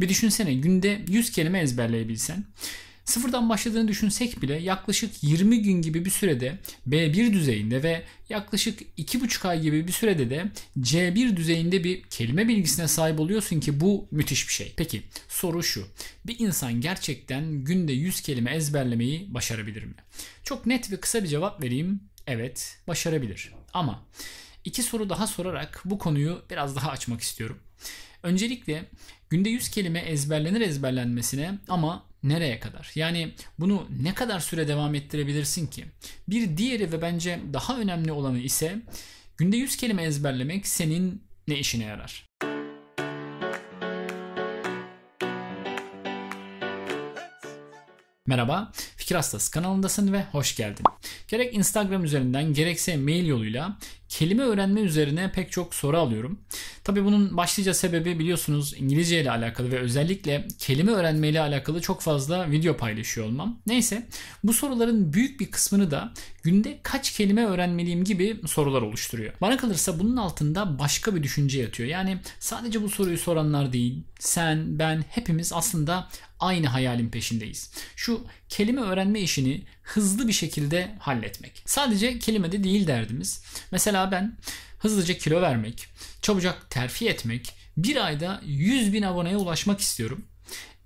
Bir düşünsene günde 100 kelime ezberleyebilsen. Sıfırdan başladığını düşünsek bile yaklaşık 20 gün gibi bir sürede B1 düzeyinde ve yaklaşık 2,5 ay gibi bir sürede de C1 düzeyinde bir kelime bilgisine sahip oluyorsun ki bu müthiş bir şey. Peki soru şu. Bir insan gerçekten günde 100 kelime ezberlemeyi başarabilir mi? Çok net ve kısa bir cevap vereyim. Evet, başarabilir. Ama iki soru daha sorarak bu konuyu biraz daha açmak istiyorum. Öncelikle günde 100 kelime ezberlenir ezberlenmesine ama nereye kadar? Yani bunu ne kadar süre devam ettirebilirsin ki? Bir diğeri ve bence daha önemli olanı ise günde 100 kelime ezberlemek senin ne işine yarar? Merhaba, Fikir Hastası kanalındasın ve hoş geldin. Gerek Instagram üzerinden gerekse mail yoluyla kelime öğrenme üzerine pek çok soru alıyorum. Tabi bunun başlıca sebebi biliyorsunuz İngilizce ile alakalı ve özellikle kelime öğrenme ile alakalı çok fazla video paylaşıyor olmam. Neyse bu soruların büyük bir kısmını da günde kaç kelime öğrenmeliyim gibi sorular oluşturuyor. Bana kalırsa bunun altında başka bir düşünce yatıyor. Yani sadece bu soruyu soranlar değil sen, ben hepimiz aslında aynı hayalin peşindeyiz. Şu kelime öğrenme işini hızlı bir şekilde halletmek. Sadece kelime de değil derdimiz. Mesela ben hızlıca kilo vermek, çabucak terfi etmek, bir ayda 100 bin aboneye ulaşmak istiyorum.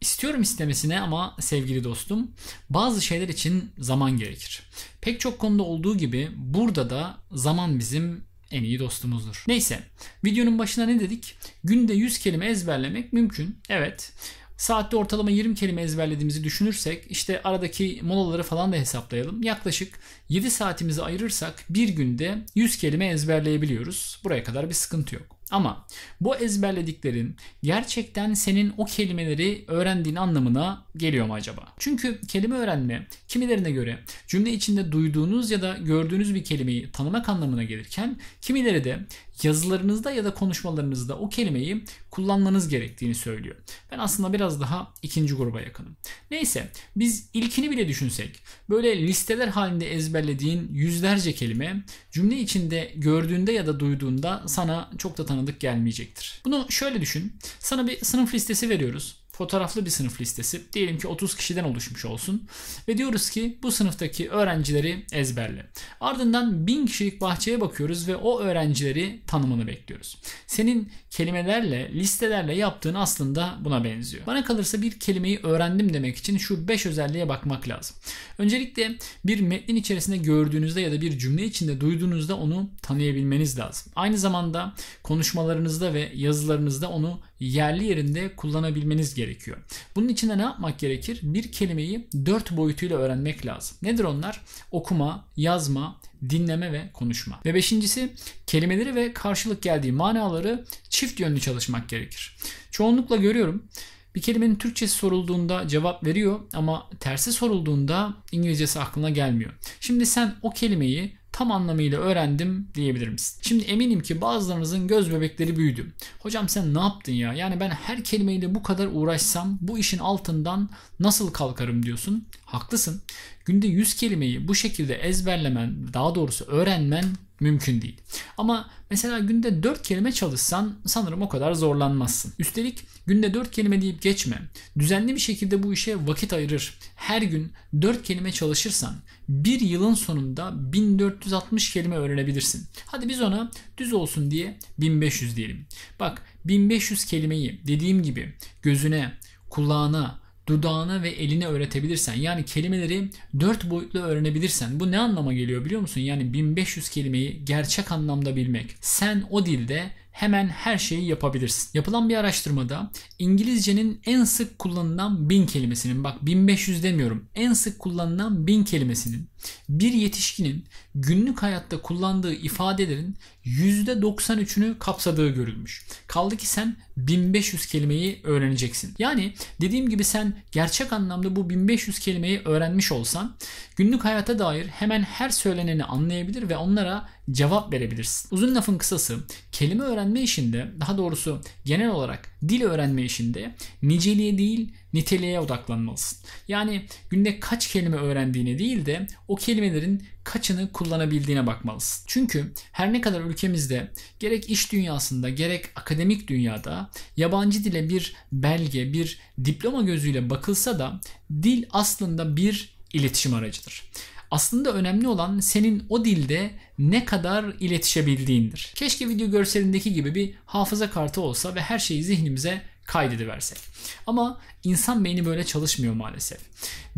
İstiyorum istemesine ama sevgili dostum bazı şeyler için zaman gerekir. Pek çok konuda olduğu gibi burada da zaman bizim en iyi dostumuzdur. Neyse videonun başına ne dedik? Günde 100 kelime ezberlemek mümkün. Evet Saatte ortalama 20 kelime ezberlediğimizi düşünürsek işte aradaki molaları falan da hesaplayalım. Yaklaşık 7 saatimizi ayırırsak bir günde 100 kelime ezberleyebiliyoruz. Buraya kadar bir sıkıntı yok. Ama bu ezberlediklerin gerçekten senin o kelimeleri öğrendiğin anlamına geliyor mu acaba? Çünkü kelime öğrenme kimilerine göre cümle içinde duyduğunuz ya da gördüğünüz bir kelimeyi tanımak anlamına gelirken kimileri de yazılarınızda ya da konuşmalarınızda o kelimeyi kullanmanız gerektiğini söylüyor. Ben aslında biraz daha ikinci gruba yakınım. Neyse biz ilkini bile düşünsek böyle listeler halinde ezberlediğin yüzlerce kelime cümle içinde gördüğünde ya da duyduğunda sana çok da tanıdık gelmeyecektir. Bunu şöyle düşün. Sana bir sınıf listesi veriyoruz fotoğraflı bir sınıf listesi. Diyelim ki 30 kişiden oluşmuş olsun. Ve diyoruz ki bu sınıftaki öğrencileri ezberle. Ardından 1000 kişilik bahçeye bakıyoruz ve o öğrencileri tanımını bekliyoruz. Senin kelimelerle, listelerle yaptığın aslında buna benziyor. Bana kalırsa bir kelimeyi öğrendim demek için şu 5 özelliğe bakmak lazım. Öncelikle bir metnin içerisinde gördüğünüzde ya da bir cümle içinde duyduğunuzda onu tanıyabilmeniz lazım. Aynı zamanda konuşmalarınızda ve yazılarınızda onu yerli yerinde kullanabilmeniz gerekiyor. Bunun için de ne yapmak gerekir? Bir kelimeyi dört boyutuyla öğrenmek lazım. Nedir onlar? Okuma, yazma, dinleme ve konuşma. Ve beşincisi kelimeleri ve karşılık geldiği manaları çift yönlü çalışmak gerekir. Çoğunlukla görüyorum bir kelimenin Türkçesi sorulduğunda cevap veriyor ama tersi sorulduğunda İngilizcesi aklına gelmiyor. Şimdi sen o kelimeyi tam anlamıyla öğrendim diyebilir misin? Şimdi eminim ki bazılarınızın göz bebekleri büyüdü. Hocam sen ne yaptın ya? Yani ben her kelimeyle bu kadar uğraşsam bu işin altından nasıl kalkarım diyorsun. Haklısın. Günde 100 kelimeyi bu şekilde ezberlemen, daha doğrusu öğrenmen Mümkün değil. Ama mesela günde 4 kelime çalışsan sanırım o kadar zorlanmazsın. Üstelik günde 4 kelime deyip geçme. Düzenli bir şekilde bu işe vakit ayırır. Her gün 4 kelime çalışırsan bir yılın sonunda 1460 kelime öğrenebilirsin. Hadi biz ona düz olsun diye 1500 diyelim. Bak 1500 kelimeyi dediğim gibi gözüne, kulağına, dudağına ve eline öğretebilirsen yani kelimeleri dört boyutlu öğrenebilirsen bu ne anlama geliyor biliyor musun? Yani 1500 kelimeyi gerçek anlamda bilmek. Sen o dilde hemen her şeyi yapabilirsin. Yapılan bir araştırmada İngilizcenin en sık kullanılan bin kelimesinin bak 1500 demiyorum en sık kullanılan bin kelimesinin bir yetişkinin günlük hayatta kullandığı ifadelerin %93'ünü kapsadığı görülmüş. Kaldı ki sen 1500 kelimeyi öğreneceksin. Yani dediğim gibi sen gerçek anlamda bu 1500 kelimeyi öğrenmiş olsan günlük hayata dair hemen her söyleneni anlayabilir ve onlara cevap verebilirsin. Uzun lafın kısası kelime öğrenme işinde daha doğrusu genel olarak dil öğrenme işinde niceliğe değil niteliğe odaklanmalısın. Yani günde kaç kelime öğrendiğine değil de o kelimelerin kaçını kullanabildiğine bakmalısın. Çünkü her ne kadar ülkemizde gerek iş dünyasında gerek akademik dünyada yabancı dile bir belge, bir diploma gözüyle bakılsa da dil aslında bir iletişim aracıdır. Aslında önemli olan senin o dilde ne kadar iletişebildiğindir. Keşke video görselindeki gibi bir hafıza kartı olsa ve her şeyi zihnimize kaydediversek. Ama insan beyni böyle çalışmıyor maalesef.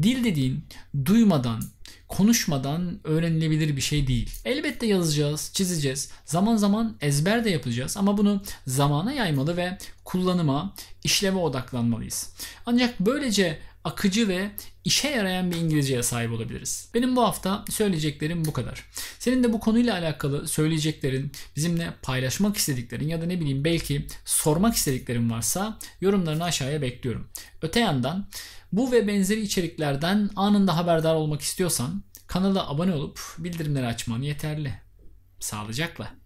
Dil dediğin duymadan, konuşmadan öğrenilebilir bir şey değil. Elbette yazacağız, çizeceğiz. Zaman zaman ezber de yapacağız ama bunu zamana yaymalı ve kullanıma, işleve odaklanmalıyız. Ancak böylece akıcı ve işe yarayan bir İngilizceye sahip olabiliriz. Benim bu hafta söyleyeceklerim bu kadar. Senin de bu konuyla alakalı söyleyeceklerin, bizimle paylaşmak istediklerin ya da ne bileyim belki sormak istediklerin varsa yorumlarını aşağıya bekliyorum. Öte yandan bu ve benzeri içeriklerden anında haberdar olmak istiyorsan kanala abone olup bildirimleri açman yeterli. Sağlıcakla.